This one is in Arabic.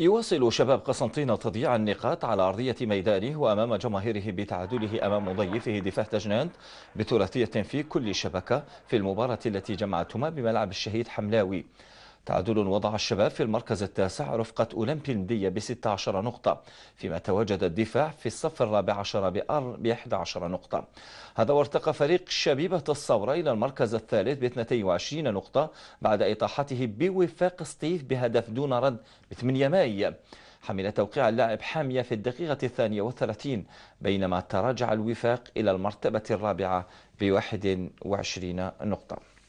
يواصل شباب قسنطينة تضييع النقاط على أرضية ميدانه وأمام جماهيره بتعادله أمام مضيفه دفاع تجنانت بثلاثية في كل شبكة في المباراة التي جمعتهما بملعب الشهيد حملاوي تعادل وضع الشباب في المركز التاسع رفقة أولمبي المدية ب 16 نقطة فيما تواجد الدفاع في الصف الرابع عشر ب 11 نقطة هذا وارتقى فريق شبيبة الصورة إلى المركز الثالث ب 22 نقطة بعد إطاحته بوفاق سطيف بهدف دون رد ب 8 ماي حمل توقيع اللاعب حامية في الدقيقة الثانية والثلاثين بينما تراجع الوفاق إلى المرتبة الرابعة ب 21 نقطة